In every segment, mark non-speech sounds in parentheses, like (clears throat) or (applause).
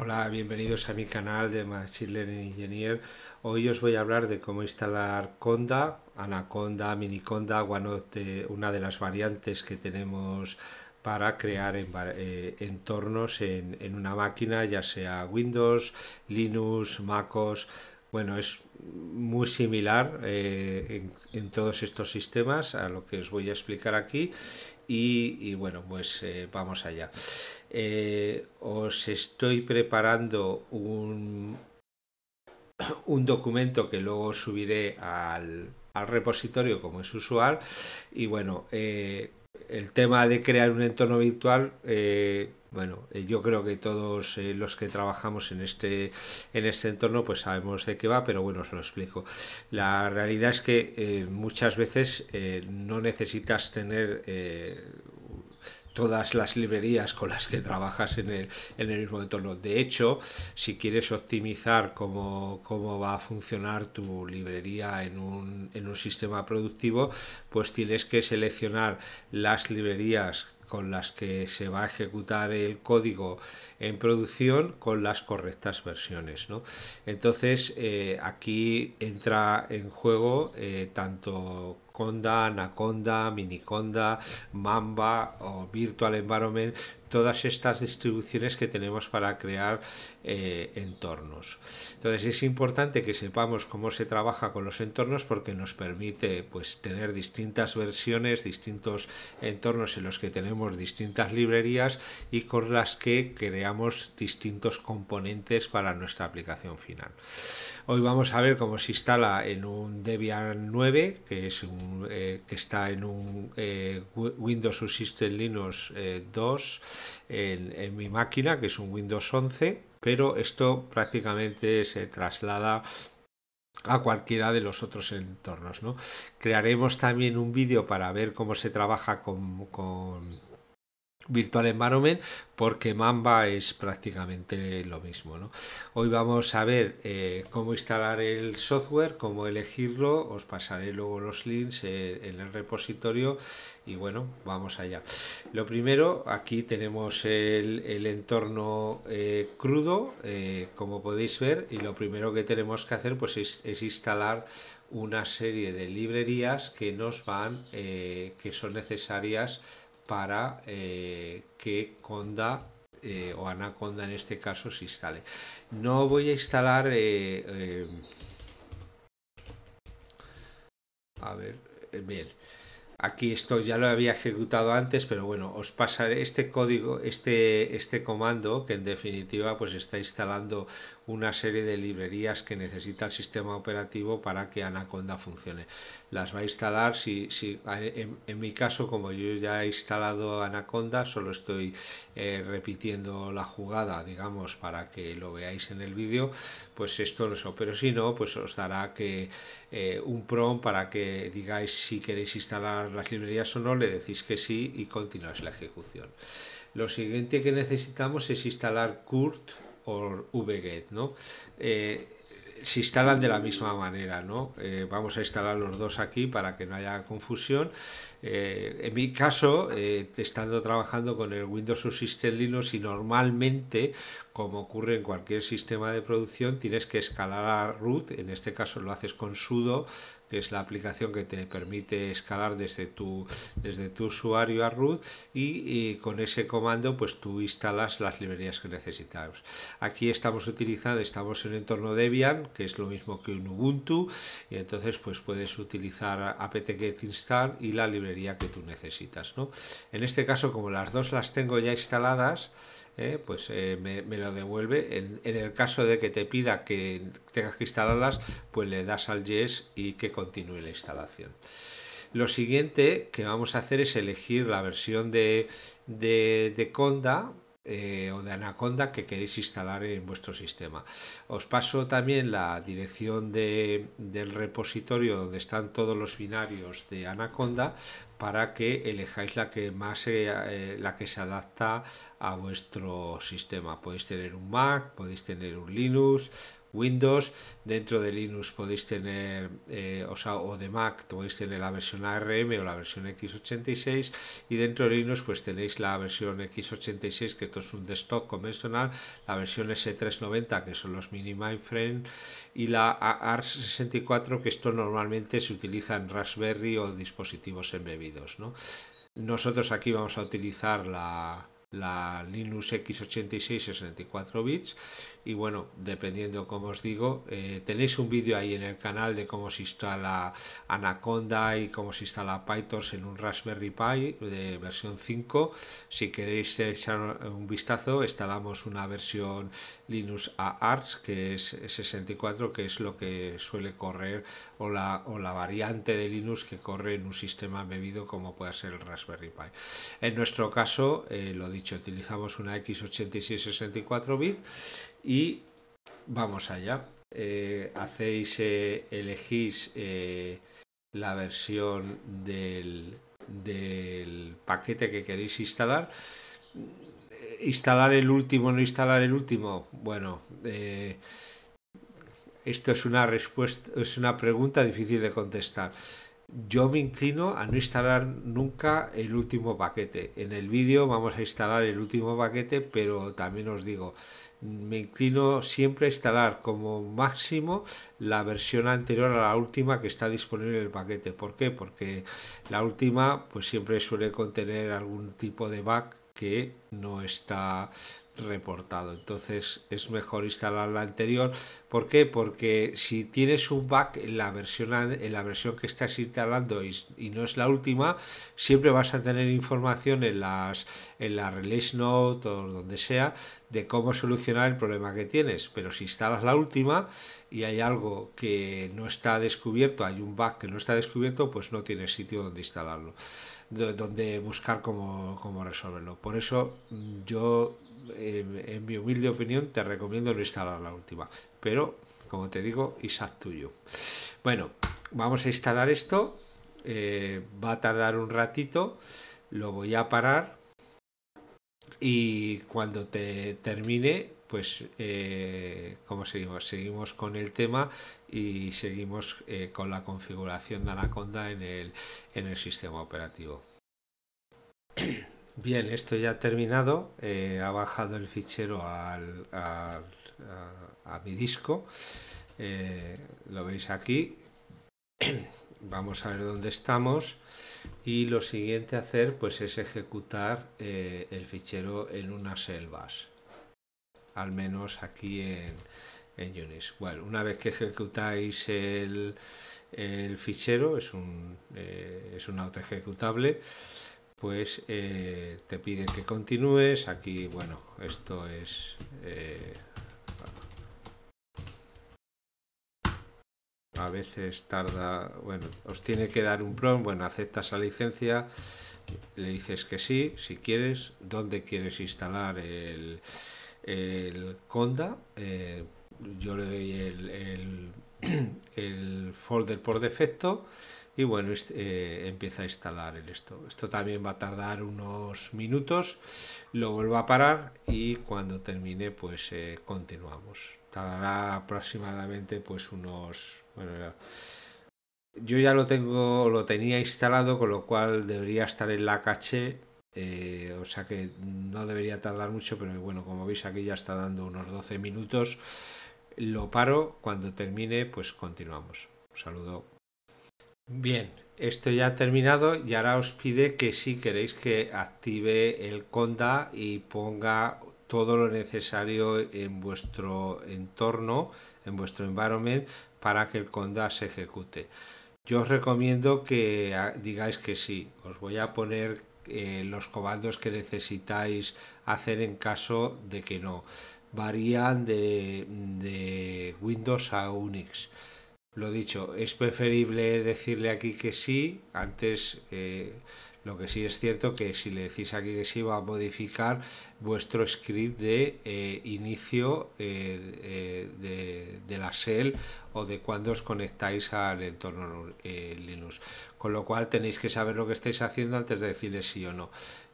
Hola, bienvenidos a mi canal de Machine Learning Engineer. Hoy os voy a hablar de cómo instalar Conda, Anaconda, Miniconda, de una de las variantes que tenemos para crear eh, entornos en, una máquina, ya sea Windows, Linux, MacOS, bueno, es muy similar eh, en, todos estos sistemas a lo que os voy a explicar aquí y, bueno, pues eh, vamos allá. Eh, os estoy preparando un, (coughs) un documento que luego subiré al, repositorio como es usual. Y bueno, eh, el tema de crear un entorno virtual, eh, bueno, yo creo que todos los que trabajamos en este, en este entorno pues sabemos de qué va, pero bueno, os lo explico. La realidad es que muchas veces no necesitas tener todas las librerías con las que trabajas en el, mismo entorno. De hecho, si quieres optimizar cómo, va a funcionar tu librería en un, en un sistema productivo, pues tienes que seleccionar las librerías con las que se va a ejecutar el código en producción con las correctas versiones. Entonces eh, aquí entra en juego eh, tanto Conda, Anaconda, Miniconda, Mamba o Virtual Environment, todas estas distribuciones que tenemos para crear eh, entornos. Entonces es importante que sepamos cómo se trabaja con los entornos porque nos permite pues, tener distintas versiones, distintos entornos en los que tenemos distintas librerías y con las que creamos distintos componentes para nuestra aplicación final. Hoy vamos a ver cómo se instala en un Debian 9, que, es un, eh, que está en un eh, Windows System Linux 2 en, en mi máquina, que es un Windows 11 pero esto prácticamente se traslada a cualquiera de los otros entornos. ¿no? Crearemos también un vídeo para ver cómo se trabaja con, con Virtual Environment porque Mamba es prácticamente lo mismo. ¿no? Hoy vamos a ver eh, cómo instalar el software, cómo elegirlo, os pasaré luego los links eh, en el repositorio y bueno, vamos allá. Lo primero, aquí tenemos el, entorno eh, crudo, como podéis ver, y lo primero que tenemos que hacer pues es, es instalar una serie de librerías que nos van, que son necesarias para eh, que Conda eh, o Anaconda en este caso se instale. No voy a instalar... Eh, a ver, bien. Aquí esto ya lo había ejecutado antes, pero bueno, os pasaré este código, este, este comando que en definitiva pues está instalando una serie de librerías que necesita el sistema operativo para que Anaconda funcione. Las va a instalar, si, en, mi caso, como yo ya he instalado Anaconda, solo estoy eh, repitiendo la jugada, digamos, para que lo veáis en el vídeo, pues esto no eso, pero si no, pues os dará que eh, un prom para que digáis si queréis instalar las librerías o no, le decís que sí y continuáis la ejecución. Lo siguiente que necesitamos es instalar Kurt o vget, ¿no? Eh, se instalan de la misma manera, ¿no? Eh, vamos a instalar los dos aquí para que no haya confusión. Eh, en mi caso, estando trabajando con el Windows System Linux y normalmente, como ocurre en cualquier sistema de producción, tienes que escalar a root, en este caso lo haces con sudo, que es la aplicación que te permite escalar desde tu, desde tu usuario a root y, con ese comando pues tú instalas las librerías que necesitamos. Aquí estamos utilizando, estamos en entorno Debian, que es lo mismo que un Ubuntu, y entonces pues puedes utilizar apt-get install y la librería que tú necesitas. ¿no? En este caso, como las dos las tengo ya instaladas, eh, pues eh, me, lo devuelve. En, el caso de que te pida que tengas que instalarlas, pues le das al yes y que continúe la instalación. Lo siguiente que vamos a hacer es elegir la versión de, de, de Conda eh, o de Anaconda que queréis instalar en vuestro sistema. Os paso también la dirección del repositorio donde están todos los binarios de Anaconda para que elijáis la que más eh, eh, la que se adapta a vuestro sistema. Podéis tener un Mac, podéis tener un Linux, Windows. Dentro de Linux podéis tener, eh, o, sea, o de Mac podéis tener la versión ARM o la versión x86 y dentro de Linux pues tenéis la versión x86 que esto es un desktop convencional, la versión S390 que son los mini mainframe y la AR64 que esto normalmente se utiliza en Raspberry o dispositivos embebidos. ¿no? Nosotros aquí vamos a utilizar la la Linux X86 64 bits y bueno dependiendo como os digo eh, tenéis un vídeo ahí en el canal de cómo se instala Anaconda y cómo se instala python en un Raspberry Pi de versión 5 si queréis echar un vistazo instalamos una versión Linux ARCH que es 64 que es lo que suele correr o la, o la variante de Linux que corre en un sistema bebido como puede ser el Raspberry Pi. En nuestro caso, eh, lo dicho, utilizamos una x86 64 bit y vamos allá. Eh, hacéis, eh, elegís la versión del, paquete que queréis instalar instalar el último, no instalar el último, bueno, esto es una respuesta, es una pregunta difícil de contestar. Yo me inclino a no instalar nunca el último paquete. En el vídeo vamos a instalar el último paquete, pero también os digo, me inclino siempre a instalar como máximo la versión anterior a la última que está disponible en el paquete. ¿Por qué? Porque la última pues siempre suele contener algún tipo de bug que no está reportado. Entonces es mejor instalar la anterior. ¿Por qué? Porque si tienes un bug en la versión, en la versión que estás instalando y, y, no es la última, siempre vas a tener información en las en la release note o donde sea de cómo solucionar el problema que tienes. Pero si instalas la última y hay algo que no está descubierto, hay un bug que no está descubierto, pues no tienes sitio donde instalarlo donde buscar cómo, cómo resolverlo. Por eso mm, yo en, mi humilde opinión, te recomiendo no instalar la última. Pero, como te digo, Isaac tuyo. Bueno, vamos a instalar esto. Eh, va a tardar un ratito. Lo voy a parar. Y cuando te termine, pues, eh, como seguimos? Seguimos con el tema y seguimos eh, con la configuración de Anaconda en el, en el sistema operativo. Bien, esto ya ha terminado. Eh, ha bajado el fichero al, a, mi disco. Eh, lo veis aquí. (clears throat) Vamos a ver dónde estamos. Y lo siguiente a hacer pues, es ejecutar eh, el fichero en unas selvas. Al menos aquí en, en Unis. Bueno, una vez que ejecutáis el, fichero, es, un, es un auto ejecutable pues te pide que continúes. Aquí, bueno, esto es... Eh, a veces tarda, bueno, os tiene que dar un prompt, bueno, aceptas la licencia, le dices que sí, si quieres, dónde quieres instalar el, Conda, eh, yo le doy el, el (clears throat) folder por defecto y bueno, eh, empieza a instalar el esto. Esto también va a tardar unos minutos, lo vuelvo a parar y cuando termine pues eh, continuamos. Tardará aproximadamente pues unos... yo ya lo tengo, lo tenía instalado, con lo cual debería estar en la caché eh, o sea que no debería tardar mucho, pero bueno, como veis aquí ya está dando unos 12 minutos. Lo paro, cuando termine pues continuamos. Un saludo. Bien, esto ya ha terminado y ahora os pide que si queréis que active el conda y ponga todo lo necesario en vuestro entorno, en vuestro environment, para que el conda se ejecute. Yo os recomiendo que ah, digáis que sí. Os voy a poner eh, los comandos que necesitáis hacer en caso de que no. Varían de Windows a Unix. Lo dicho, es preferible decirle aquí que sí. Antes, eh, lo que sí es cierto que si le decís aquí que sí, va a modificar vuestro script de eh, inicio eh, de, la shell o de cuando os conectáis al entorno Linux. Con lo cual tenéis que saber lo que estáis haciendo antes de decirle sí o no.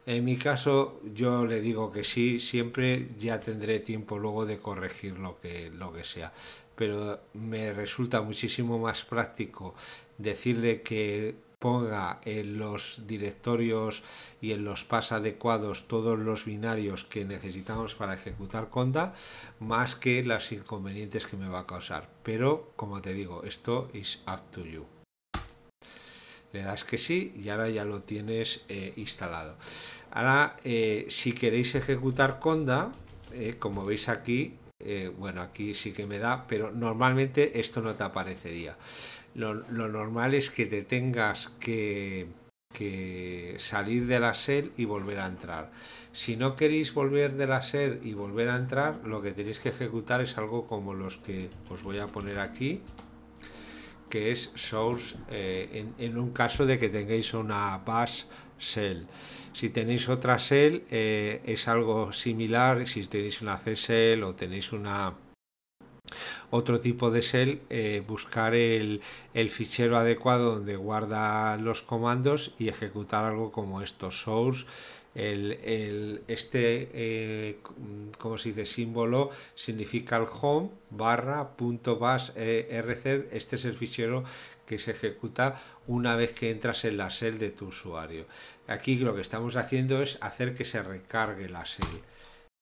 En mi caso, yo le digo que sí, siempre ya tendré tiempo luego de corregir lo que, lo que sea pero me resulta muchísimo más práctico decirle que ponga en los directorios y en los pas adecuados todos los binarios que necesitamos para ejecutar conda más que las inconvenientes que me va a causar pero como te digo esto es up to you le das que sí y ahora ya lo tienes eh, instalado ahora eh, si queréis ejecutar conda eh, como veis aquí eh, bueno, aquí sí que me da, pero normalmente esto no te aparecería. Lo, normal es que te tengas que, salir de la SER y volver a entrar. Si no queréis volver de la SER y volver a entrar, lo que tenéis que ejecutar es algo como los que os voy a poner aquí, que es source eh, en, un caso de que tengáis una base si tenéis otra shell eh, es algo similar. Si tenéis una C-shell o tenéis una otro tipo de shell, eh, buscar el, fichero adecuado donde guarda los comandos y ejecutar algo como esto, source, el, este, eh, como dice, símbolo significa el home barra punto bash rc, este es el fichero que se ejecuta una vez que entras en la SEL de tu usuario. Aquí lo que estamos haciendo es hacer que se recargue la SEL.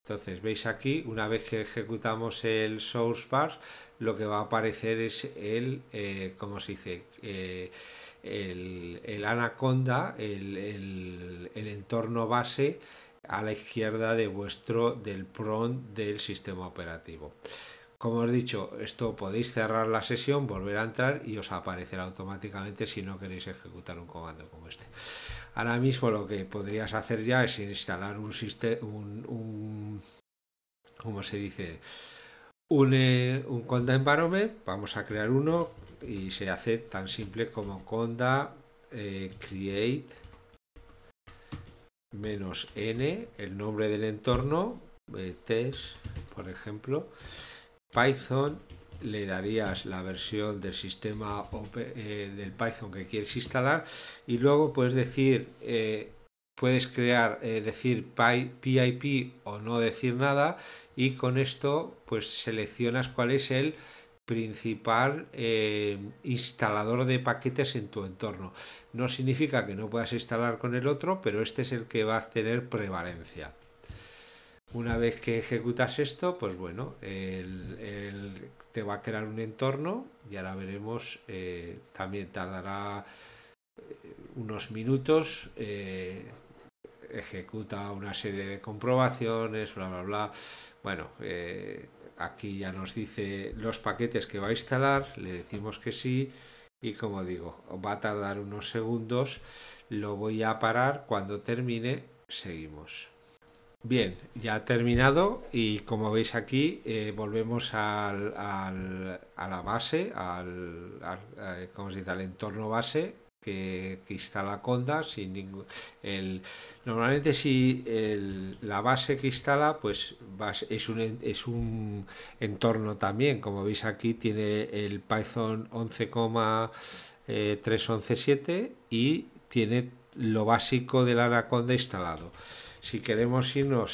Entonces veis aquí, una vez que ejecutamos el source bar, lo que va a aparecer es el, eh, ¿cómo se dice? Eh, el, anaconda, el, entorno base a la izquierda de vuestro del prompt del sistema operativo. Como os he dicho, esto podéis cerrar la sesión, volver a entrar y os aparecerá automáticamente si no queréis ejecutar un comando como este. Ahora mismo lo que podrías hacer ya es instalar un sistema, un, ¿cómo se dice? Un, eh, un conda vamos a crear uno y se hace tan simple como conda eh, create menos n, el nombre del entorno, eh, test, por ejemplo, Python le darías la versión del sistema eh, del Python que quieres instalar y luego puedes decir eh, puedes crear eh, decir PIP o no decir nada y con esto pues seleccionas cuál es el principal eh, instalador de paquetes en tu entorno. No significa que no puedas instalar con el otro, pero este es el que va a tener prevalencia. Una vez que ejecutas esto, pues bueno, te va a crear un entorno y ahora veremos, eh, también tardará eh, unos minutos, eh, ejecuta una serie de comprobaciones, bla, bla, bla. Bueno, aquí ya nos dice los paquetes que va a instalar, le decimos que sí y como digo, va a tardar unos segundos, lo voy a parar, cuando termine seguimos. Bien, ya ha terminado y como veis aquí eh, volvemos al, a la base, al, eh, como se dice? al entorno base que, instala Conda. Sin normalmente si la base que instala pues es, un, es un entorno también, como veis aquí tiene el Python 11,3117 eh, y tiene lo básico de la Anaconda instalado. Si queremos irnos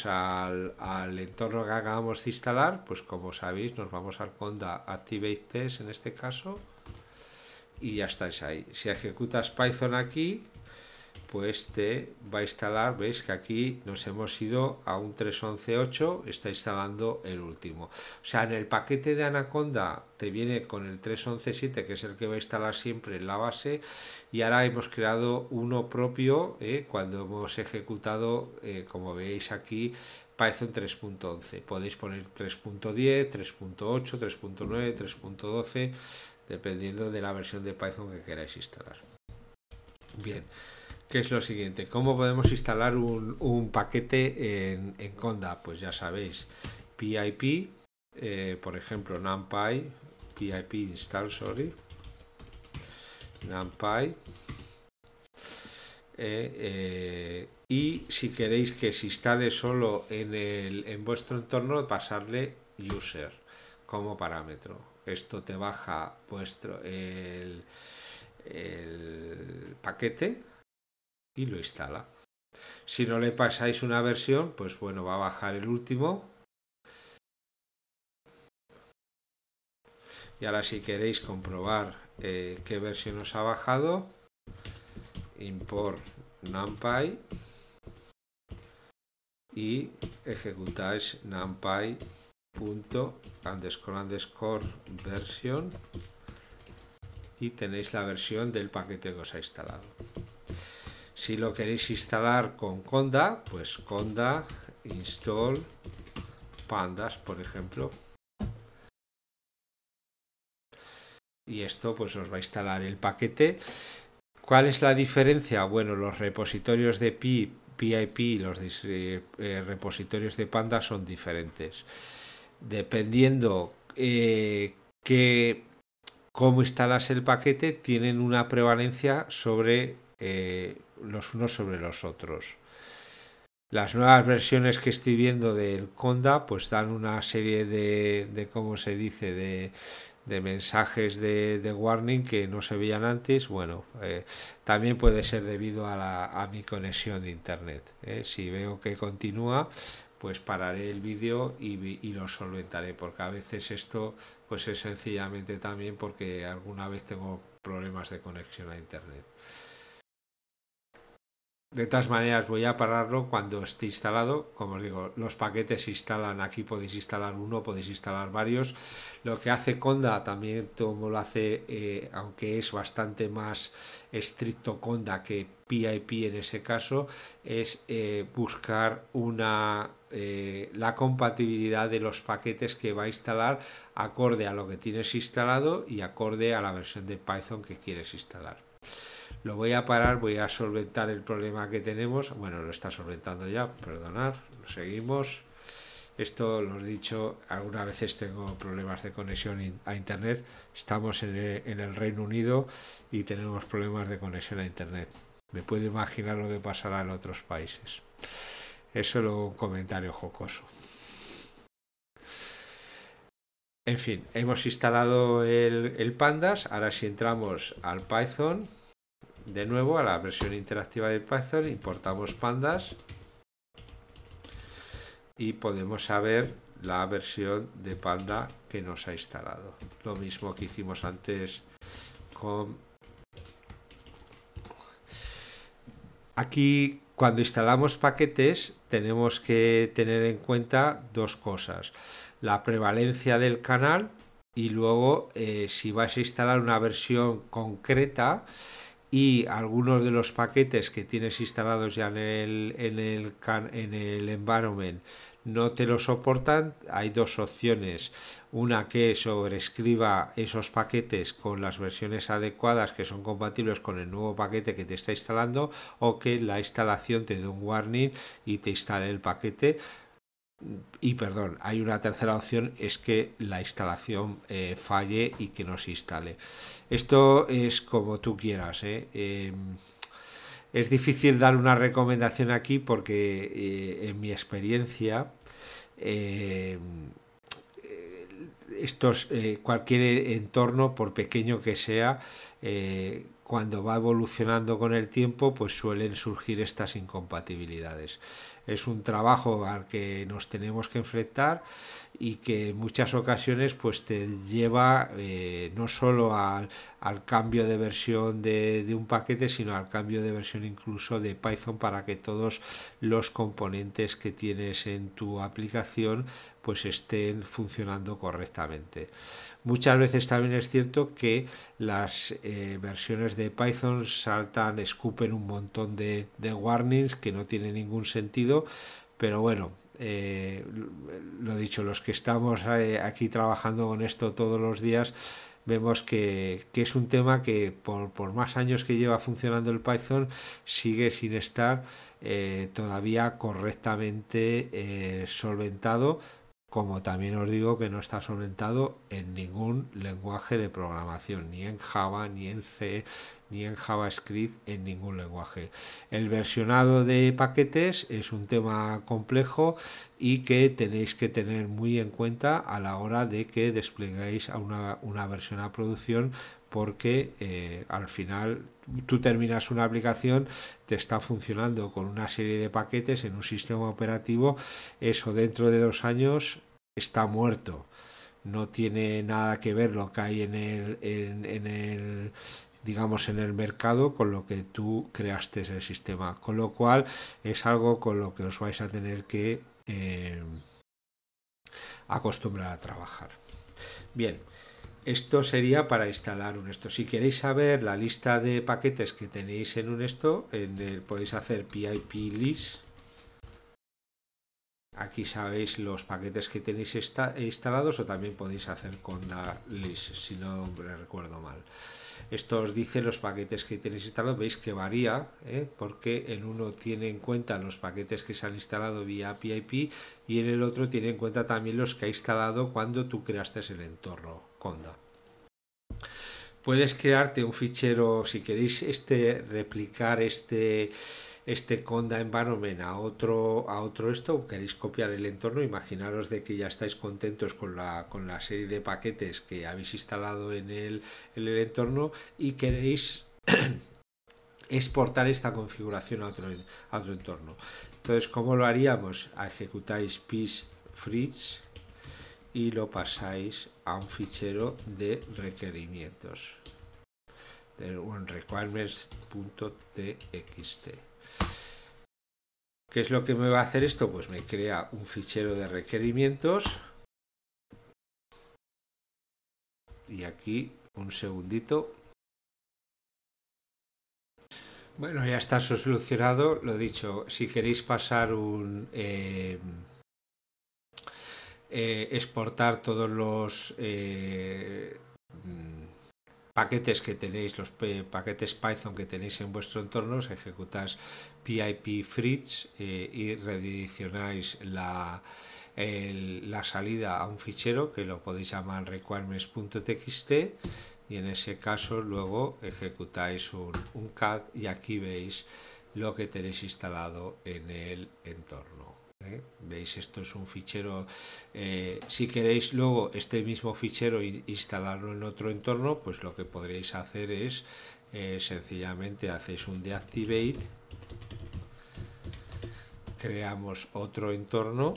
al, entorno que acabamos de instalar, pues como sabéis, nos vamos al conda Activate Test en este caso y ya estáis ahí. Si ejecutas Python aquí, pues te va a instalar, veis que aquí nos hemos ido a un 3.11.8, está instalando el último. O sea, en el paquete de Anaconda te viene con el 3.11.7, que es el que va a instalar siempre en la base, y ahora hemos creado uno propio ¿eh? cuando hemos ejecutado, eh, como veis aquí, Python 3.11. Podéis poner 3.10, 3.8, 3.9, 3.12, dependiendo de la versión de Python que queráis instalar. Bien que es lo siguiente, ¿cómo podemos instalar un, paquete en, Conda? Pues ya sabéis, PIP, eh, por ejemplo, NumPy, PIP install, sorry, NumPy, eh, eh, y si queréis que se instale solo en, vuestro entorno, pasarle user como parámetro. Esto te baja vuestro el paquete y lo instala. Si no le pasáis una versión, pues bueno, va a bajar el último. Y ahora si queréis comprobar eh, qué versión os ha bajado, import numpy y ejecutáis numpy underscore underscore version y tenéis la versión del paquete que os ha instalado. Si lo queréis instalar con Conda, pues Conda install pandas, por ejemplo. Y esto pues os va a instalar el paquete. ¿Cuál es la diferencia? Bueno, los repositorios de PIP, y los eh, eh, repositorios de pandas son diferentes. Dependiendo eh, que cómo instalas el paquete, tienen una prevalencia sobre los unos sobre los otros. Las nuevas versiones que estoy viendo del Conda pues dan una serie de, de ¿cómo se dice?, de, de mensajes de, de, warning que no se veían antes. Bueno, eh, también puede ser debido a, la, a mi conexión de internet. Eh. Si veo que continúa, pues pararé el vídeo y, y, lo solventaré, porque a veces esto pues es sencillamente también porque alguna vez tengo problemas de conexión a internet. De todas maneras, voy a pararlo cuando esté instalado. Como os digo, los paquetes se instalan aquí, podéis instalar uno, podéis instalar varios. Lo que hace Conda también, como lo hace, eh, aunque es bastante más estricto Conda que PIP en ese caso, es eh, buscar una eh, la compatibilidad de los paquetes que va a instalar acorde a lo que tienes instalado y acorde a la versión de Python que quieres instalar lo voy a parar, voy a solventar el problema que tenemos. Bueno, lo está solventando ya, perdonad, seguimos. Esto lo he dicho, algunas veces tengo problemas de conexión a Internet. Estamos en el, Reino Unido y tenemos problemas de conexión a Internet. Me puedo imaginar lo que pasará en otros países. Es solo un comentario jocoso. En fin, hemos instalado el, el Pandas. Ahora si entramos al Python, de nuevo a la versión interactiva de Python, importamos pandas y podemos saber la versión de panda que nos ha instalado. Lo mismo que hicimos antes con... Aquí cuando instalamos paquetes tenemos que tener en cuenta dos cosas. La prevalencia del canal y luego eh, si vas a instalar una versión concreta, y algunos de los paquetes que tienes instalados ya en el, en el, en el environment no te lo soportan, hay dos opciones. Una que sobrescriba esos paquetes con las versiones adecuadas que son compatibles con el nuevo paquete que te está instalando o que la instalación te dé un warning y te instale el paquete y perdón, hay una tercera opción, es que la instalación eh, falle y que no se instale. Esto es como tú quieras. ¿eh? Em, es difícil dar una recomendación aquí porque eh, en mi experiencia em, estos, cualquier entorno, por pequeño que sea, cuando va evolucionando con el tiempo, pues suelen surgir estas incompatibilidades es un trabajo al que nos tenemos que enfrentar y que en muchas ocasiones pues te lleva eh, no solo al, cambio de versión de, un paquete sino al cambio de versión incluso de Python para que todos los componentes que tienes en tu aplicación pues estén funcionando correctamente. Muchas veces también es cierto que las eh, versiones de Python saltan, escupen un montón de, warnings que no tienen ningún sentido, pero bueno, eh, lo dicho, los que estamos eh, aquí trabajando con esto todos los días, vemos que, es un tema que por, más años que lleva funcionando el Python, sigue sin estar todavía correctamente solventado como también os digo que no está solventado en ningún lenguaje de programación, ni en Java, ni en C, ni en JavaScript, en ningún lenguaje. El versionado de paquetes es un tema complejo y que tenéis que tener muy en cuenta a la hora de que desplegáis a una, una versión a producción porque eh, al final tú terminas una aplicación, te está funcionando con una serie de paquetes en un sistema operativo, eso dentro de dos años está muerto. No tiene nada que ver lo que hay en el, digamos, en el mercado con lo que tú creaste ese sistema. Con lo cual es algo con lo que os vais a tener que eh, acostumbrar a trabajar. Bien, esto sería para instalar un esto. Si queréis saber la lista de paquetes que tenéis en un esto, podéis hacer pip list. Aquí sabéis los paquetes que tenéis instalados o también podéis hacer conda list, si no recuerdo mal. Esto os dice los paquetes que tenéis instalados, veis que varía, ¿eh? porque en uno tiene en cuenta los paquetes que se han instalado vía PIP y en el otro tiene en cuenta también los que ha instalado cuando tú creaste el entorno Conda. Puedes crearte un fichero, si queréis este, replicar este este conda environment a otro, a otro esto, queréis copiar el entorno, imaginaros de que ya estáis contentos con la, serie de paquetes que habéis instalado en el, entorno y queréis (clears throat) exportar esta configuración a otro, otro entorno. Entonces, ¿cómo lo haríamos? Ejecutáis piece Fridge y lo pasáis a un fichero de requerimientos. un requirements.txt. ¿Qué es lo que me va a hacer esto? Pues me crea un fichero de requerimientos. Y aquí, un segundito. Bueno, ya está solucionado. Lo dicho, si queréis pasar un... Eh, eh, exportar todos los... Eh, paquetes que tenéis, los paquetes Python que tenéis en vuestro entorno, ejecutáis pip fritz eh, y redireccionáis la, la salida a un fichero que lo podéis llamar requirements.txt y en ese caso luego ejecutáis un, un CAD y aquí veis lo que tenéis instalado en el entorno. ¿eh? Veis, esto es un fichero. Eh, si queréis luego este mismo fichero instalarlo en otro entorno, pues lo que podréis hacer es eh, sencillamente hacéis un deactivate, creamos otro entorno.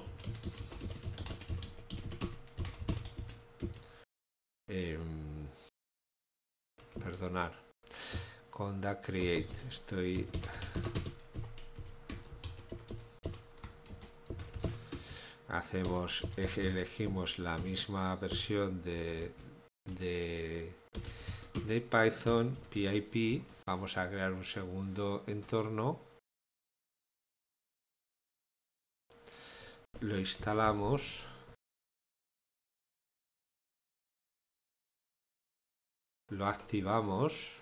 Em, perdonar con create estoy hacemos elegimos la misma versión de, de, de Python PIP vamos a crear un segundo entorno lo instalamos lo activamos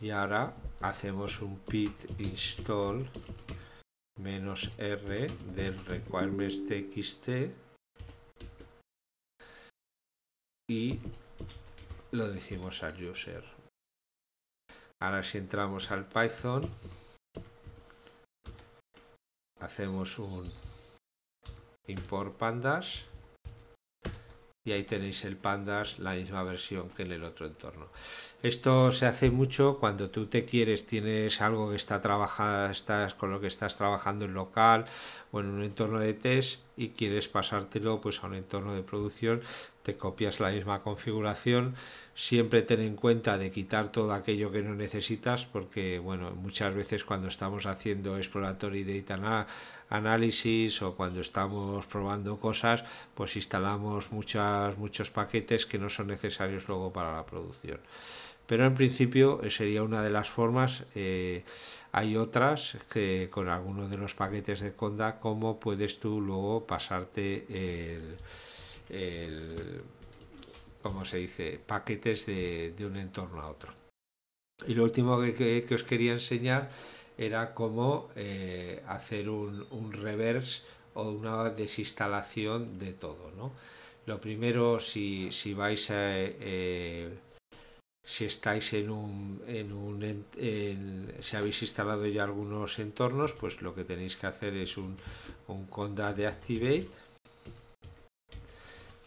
y ahora hacemos un pit install menos r del requirements txt y lo decimos al user. Ahora si entramos al Python, hacemos un import pandas y ahí tenéis el pandas, la misma versión que en el otro entorno. Esto se hace mucho cuando tú te quieres, tienes algo que está trabajando, estás con lo que estás trabajando en local o en un entorno de test y quieres pasártelo pues a un entorno de producción te copias la misma configuración, siempre ten en cuenta de quitar todo aquello que no necesitas porque bueno muchas veces cuando estamos haciendo exploratory data análisis o cuando estamos probando cosas pues instalamos muchas, muchos paquetes que no son necesarios luego para la producción pero en principio eh, sería una de las formas eh, hay otras que con algunos de los paquetes de conda cómo puedes tú luego pasarte el como se dice? paquetes de, un entorno a otro. Y lo último que, os quería enseñar era cómo eh, hacer un, reverse o una desinstalación de todo. Lo primero, si, vais a... Eh, si estáis en un, en un en, si habéis instalado ya algunos entornos pues lo que tenéis que hacer es un, un conda de activate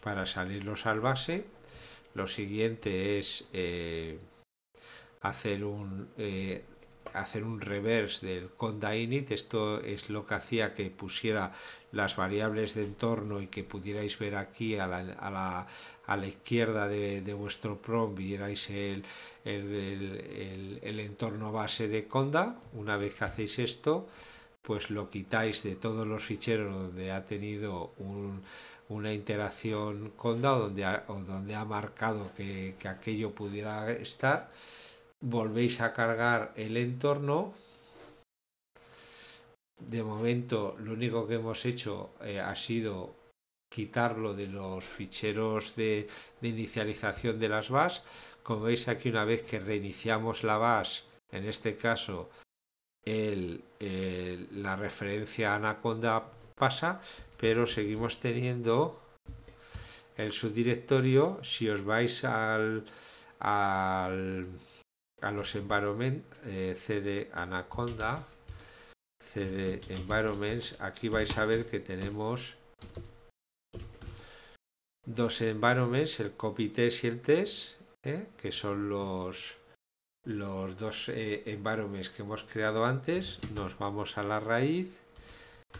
para salirlos al base. Lo siguiente es eh, hacer un eh, hacer un reverse del conda init. Esto es lo que hacía que pusiera las variables de entorno y que pudierais ver aquí a la, a la, izquierda de, vuestro prompt, vierais el, el, el, entorno base de conda. Una vez que hacéis esto, pues lo quitáis de todos los ficheros donde ha tenido un, una interacción con donde ha, o donde ha marcado que, aquello pudiera estar, volvéis a cargar el entorno. De momento lo único que hemos hecho eh, ha sido quitarlo de los ficheros de, inicialización de las VAS. Como veis aquí una vez que reiniciamos la VAS, en este caso el, la referencia Anaconda pasa, pero seguimos teniendo el subdirectorio, si os vais al, al a los environment eh, cd anaconda cd environments aquí vais a ver que tenemos dos environments el copy test y el test ¿eh? que son los los dos eh, environments que hemos creado antes nos vamos a la raíz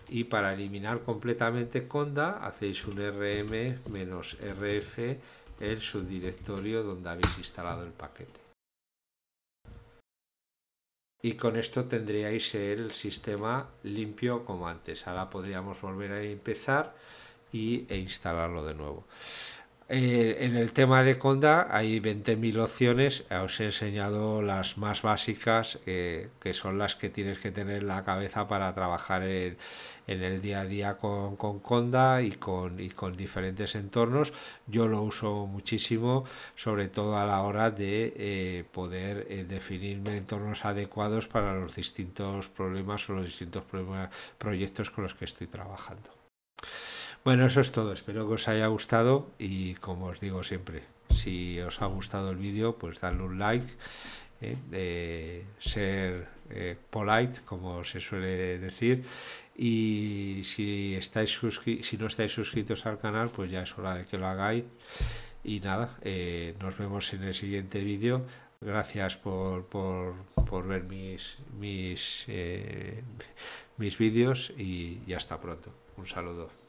y para eliminar completamente conda hacéis un rm-rf en el directorio donde habéis instalado el paquete. Y con esto tendríais el sistema limpio como antes. Ahora podríamos volver a empezar y, e instalarlo de nuevo. Eh, en el tema de Conda hay 20.000 opciones, os he enseñado las más básicas, eh, que son las que tienes que tener en la cabeza para trabajar en, el día a día con, Conda y con, diferentes entornos. Yo lo uso muchísimo, sobre todo a la hora de eh, poder definirme entornos adecuados para los distintos problemas o los distintos proyectos con los que estoy trabajando. Bueno, eso es todo. Espero que os haya gustado y como os digo siempre, si os ha gustado el vídeo, pues dadle un like, eh, ser eh, polite, como se suele decir. Y si, estáis si no estáis suscritos al canal, pues ya es hora de que lo hagáis. Y nada, eh, nos vemos en el siguiente vídeo. Gracias por, por, por, ver mis, mis, eh, mis vídeos y, y hasta pronto. Un saludo.